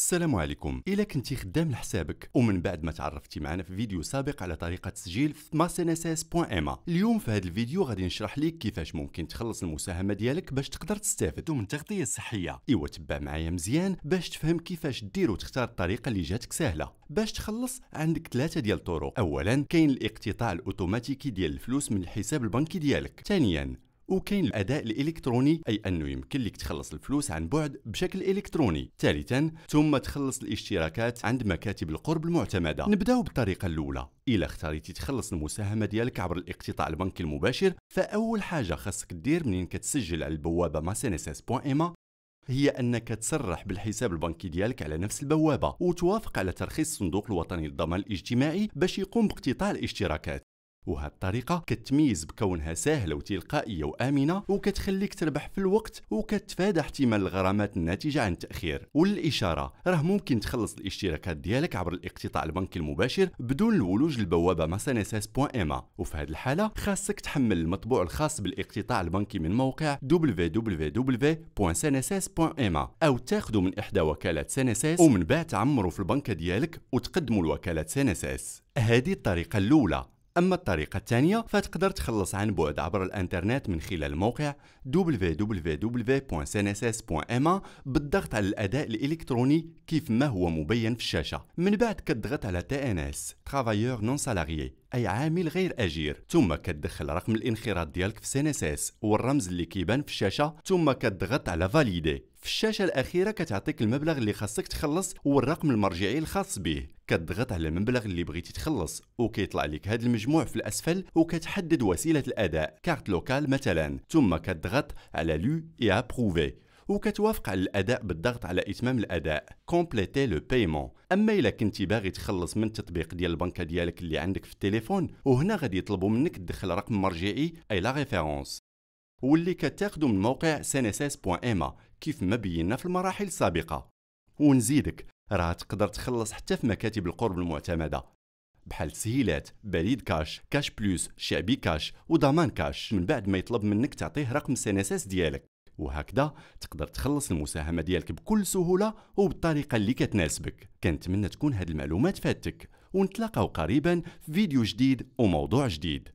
السلام عليكم الا كنتي خدام لحسابك ومن بعد ما تعرفتي معنا في فيديو سابق على طريقه تسجيل في masnss.ma اليوم في هذا الفيديو غادي نشرح لك كيفاش ممكن تخلص المساهمه ديالك باش تقدر تستافد من التغطيه الصحيه ايوا تبع معايا مزيان باش تفهم كيفاش دير وتختار الطريقه اللي جاتك سهله باش تخلص عندك ثلاثه ديال الطرق اولا كاين الاقتطاع الاوتوماتيكي ديال الفلوس من الحساب البنكي ديالك ثانيا وكاين الاداء الالكتروني اي انه يمكن لك تخلص الفلوس عن بعد بشكل الكتروني ثالثا ثم تخلص الاشتراكات عند مكاتب القرب المعتمده نبداو بالطريقه الاولى الى اختاريتي تخلص المساهمه ديالك عبر الاقتطاع البنكي المباشر فاول حاجه خاصك دير منين كتسجل على البوابه masnss.ma هي انك تصرح بالحساب البنكي ديالك على نفس البوابه وتوافق على ترخيص الصندوق الوطني للضمان الاجتماعي باش يقوم باقتطاع الاشتراكات وهاد الطريقة كتميز بكونها سهلة وتلقائية وآمنة وكتخليك تربح في الوقت وكتفادى احتمال الغرامات الناتجة عن التأخير وللإشارة راه ممكن تخلص الاشتراكات ديالك عبر الاقتطاع البنكي المباشر بدون الولوج لبوابة masnsas.ma وفي هذه الحالة خاصك تحمل المطبوع الخاص بالاقتطاع البنكي من موقع www.snss.ma أو تاخدو من إحدى وكالات سانساس ومن بعد تعمرو في البنكة ديالك وتقدمو لوكالة سانساس هذه الطريقة الأولى أما الطريقة الثانية فتقدر تخلص عن بعد عبر الانترنت من خلال موقع www.cnss.ma بالضغط على الأداء الإلكتروني كيف ما هو مبين في الشاشة من بعد كتضغط على TNS Travailleur Non Salarié أي عامل غير أجير ثم كتدخل رقم الانخراط ديالك في CNSS والرمز اللي كيبان في الشاشة ثم كتضغط على فاليدي في الشاشة الأخيرة كتعطيك المبلغ اللي خاصك تخلص والرقم المرجعي الخاص به كتضغط على المبلغ اللي بغيتي تخلص وكيطلع لك هذا المجموع في الأسفل وكتحدد وسيلة الأداء كارت لوكال مثلا ثم كتضغط على لو اي ابروفي وكتوافق على الاداء بالضغط على اتمام الاداء كومبليتي لو بايمون اما الا كنتي باغي تخلص من التطبيق ديال البنكه ديالك اللي عندك في التليفون وهنا غادي يطلبوا منك تدخل رقم مرجعي اي لا ريفيرونس واللي كتاخدو من موقع cnss.ma كيف ما بينا في المراحل السابقة ونزيدك راه تقدر تخلص حتى في مكاتب القرب المعتمدة بحال تسهيلات بريد كاش كاش بلوس شعبي كاش وضمان كاش من بعد ما يطلب منك تعطيه رقم سنساس ديالك وهكذا تقدر تخلص المساهمة ديالك بكل سهولة وبالطريقة اللي كتناسبك كنتمنى تكون هاد المعلومات فاتك ونتلاقاو قريبا في فيديو جديد وموضوع جديد